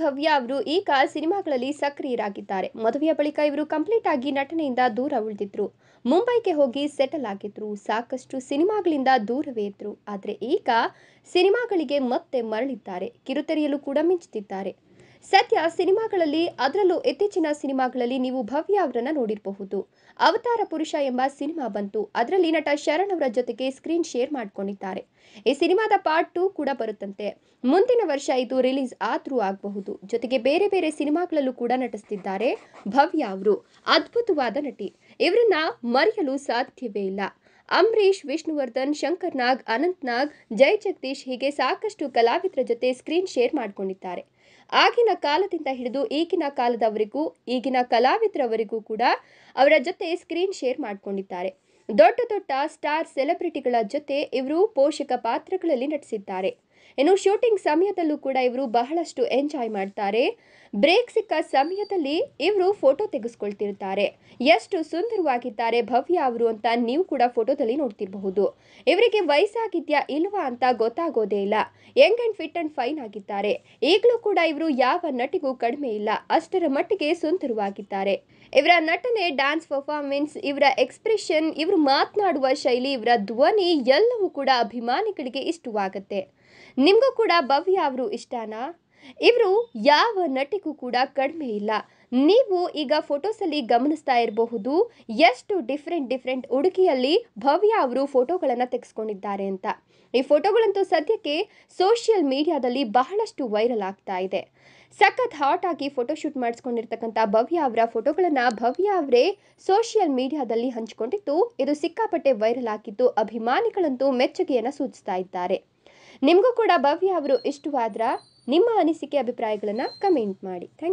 ಭವ್ಯ ಅವರು ಈಗ ಸಿನಿಮಾಗಳಲ್ಲಿ ಸಕ್ರಿಯರಾಗಿದ್ದಾರೆ ಮದುವೆಯ ಬಳಿಕ ಇವರು ಕಂಪ್ಲೀಟ್ ಆಗಿ ನಟನೆಯಿಂದ ದೂರ ಉಳಿದಿದ್ರು ಮುಂಬೈಗೆ ಹೋಗಿ ಸೆಟಲ್ ಆಗಿದ್ರು ಸಾಕಷ್ಟು ಸಿನಿಮಾಗಳಿಂದ ದೂರವೇ ಇದ್ರು ಆದರೆ ಈಗ ಸಿನಿಮಾಗಳಿಗೆ ಮತ್ತೆ ಮರಳಿದ್ದಾರೆ ಕಿರುತೆರೆಯಲು ಕೂಡ ಮಿಂಚುತ್ತಿದ್ದಾರೆ ಸದ್ಯ ಸಿನಿಮಾಗಳಲ್ಲಿ ಅದರಲ್ಲೂ ಇತ್ತೀಚಿನ ಸಿನಿಮಾಗಳಲ್ಲಿ ನೀವು ಭವ್ಯ ಅವರನ್ನು ನೋಡಿರಬಹುದು ಅವತಾರ ಪುರುಷ ಎಂಬ ಸಿನಿಮಾ ಬಂತು ಅದರಲ್ಲಿ ನಟ ಶರಣ್ ಅವರ ಜೊತೆಗೆ ಸ್ಕ್ರೀನ್ ಶೇರ್ ಮಾಡಿಕೊಂಡಿದ್ದಾರೆ ಈ ಸಿನಿಮಾದ ಪಾರ್ಟ್ ಟೂ ಕೂಡ ಬರುತ್ತಂತೆ ಮುಂದಿನ ವರ್ಷ ಇದು ರಿಲೀಸ್ ಆದ್ರೂ ಆಗಬಹುದು ಜೊತೆಗೆ ಬೇರೆ ಬೇರೆ ಸಿನಿಮಾಗಳಲ್ಲೂ ಕೂಡ ನಟಿಸ್ತಿದ್ದಾರೆ ಭವ್ಯ ಅವರು ಅದ್ಭುತವಾದ ನಟಿ ಇವರನ್ನ ಮರೆಯಲು ಸಾಧ್ಯವೇ ಇಲ್ಲ ಅಂಬರೀಷ್ ವಿಷ್ಣುವರ್ಧನ್ ಶಂಕರ್ ನಾಗ್ ಅನಂತ್ ನಾಗ್ ಜೈ ಜಗದೀಶ್ ಹೀಗೆ ಸಾಕಷ್ಟು ಕಲಾವಿದರ ಜೊತೆ ಸ್ಕ್ರೀನ್ ಶೇರ್ ಮಾಡಿಕೊಂಡಿದ್ದಾರೆ ಆಗಿನ ಕಾಲದಿಂದ ಹಿಡಿದು ಈಗಿನ ಕಾಲದವರೆಗೂ ಈಗಿನ ಕಲಾವಿದರವರೆಗೂ ಕೂಡ ಅವರ ಜೊತೆ ಸ್ಕ್ರೀನ್ ಶೇರ್ ಮಾಡಿಕೊಂಡಿದ್ದಾರೆ ದೊಡ್ಡ ದೊಡ್ಡ ಸ್ಟಾರ್ ಸೆಲೆಬ್ರಿಟಿಗಳ ಜೊತೆ ಇವರು ಪೋಷಕ ಪಾತ್ರಗಳಲ್ಲಿ ನಟಿಸಿದ್ದಾರೆ ಇನ್ನು ಶೂಟಿಂಗ್ ಸಮಯದಲ್ಲೂ ಕೂಡ ಇವರು ಬಹಳಷ್ಟು ಎಂಜಾಯ್ ಮಾಡ್ತಾರೆ ಬ್ರೇಕ್ ಸಿಕ್ಕ ಸಮಯದಲ್ಲಿ ಇವರು ಫೋಟೋ ತೆಗೆಸ್ಕೊಳ್ತಿರ್ತಾರೆ ಎಷ್ಟು ಸುಂದರವಾಗಿದ್ದಾರೆ ಭವ್ಯ ಅವರು ಅಂತ ನೀವು ಕೂಡ ಫೋಟೋದಲ್ಲಿ ನೋಡ್ತಿರಬಹುದು ಇವರಿಗೆ ವಯಸ್ಸಾಗಿದ್ಯಾ ಇಲ್ವಾ ಅಂತ ಗೊತ್ತಾಗೋದೇ ಇಲ್ಲ young and fit and fine ಆಗಿದ್ದಾರೆ ಈಗಲೂ ಕೂಡ ಇವರು ಯಾವ ನಟಿಗೂ ಕಡಿಮೆ ಇಲ್ಲ ಅಷ್ಟರ ಮಟ್ಟಿಗೆ ಸುಂದರವಾಗಿದ್ದಾರೆ ಇವರ ನಟನೆ ಡ್ಯಾನ್ಸ್ ಪರ್ಫಾರ್ಮೆನ್ಸ್ ಇವರ ಎಕ್ಸ್ಪ್ರೆಷನ್ ಇವರು ಮಾತನಾಡುವ ಶೈಲಿ ಇವರ ಧ್ವನಿ ಎಲ್ಲವೂ ಕೂಡ ಅಭಿಮಾನಿಗಳಿಗೆ ಇಷ್ಟವಾಗುತ್ತೆ ನಿಮಗೂ ಕೂಡ ಭವ್ಯ ಅವರು ಇಷ್ಟನಾ ಇವರು ಯಾವ ನಟಿಗೂ ಕೂಡ ಕಡಿಮೆ ಇಲ್ಲ ನೀವು ಈಗ ಫೋಟೋಸಲ್ಲಿ ಗಮನಿಸ್ತಾ ಇರಬಹುದು ಎಷ್ಟು ಡಿಫ್ರೆಂಟ್ ಡಿಫ್ರೆಂಟ್ ಉಡುಗೆಯಲ್ಲಿ ಭವ್ಯ ಅವರು ಫೋಟೋಗಳನ್ನು ತೆಗೆಸ್ಕೊಂಡಿದ್ದಾರೆ ಅಂತ ಈ ಫೋಟೋಗಳಂತೂ ಸದ್ಯಕ್ಕೆ ಸೋಷಿಯಲ್ ಮೀಡಿಯಾದಲ್ಲಿ ಬಹಳಷ್ಟು ವೈರಲ್ ಆಗ್ತಾ ಇದೆ ಸಖತ್ ಹಾಟ್ ಆಗಿ ಫೋಟೋಶೂಟ್ ಮಾಡಿಸ್ಕೊಂಡಿರ್ತಕ್ಕಂಥ ಭವ್ಯ ಅವರ ಫೋಟೋಗಳನ್ನು ಭವ್ಯ ಅವರೇ ಸೋಷಿಯಲ್ ಮೀಡಿಯಾದಲ್ಲಿ ಹಂಚಿಕೊಂಡಿದ್ದು ಇದು ಸಿಕ್ಕಾಪಟ್ಟೆ ವೈರಲ್ ಆಗಿದ್ದು ಅಭಿಮಾನಿಗಳಂತೂ ಮೆಚ್ಚುಗೆಯನ್ನು ಸೂಚಿಸ್ತಾ ಇದ್ದಾರೆ ನಿಮಗೂ ಕೂಡ ಭವ್ಯ ಅವರು ಇಷ್ಟವಾದ್ರ ನಿಮ್ಮ ಅನಿಸಿಕೆ ಅಭಿಪ್ರಾಯಗಳನ್ನು ಕಮೆಂಟ್ ಮಾಡಿ ಥ್ಯಾಂಕ್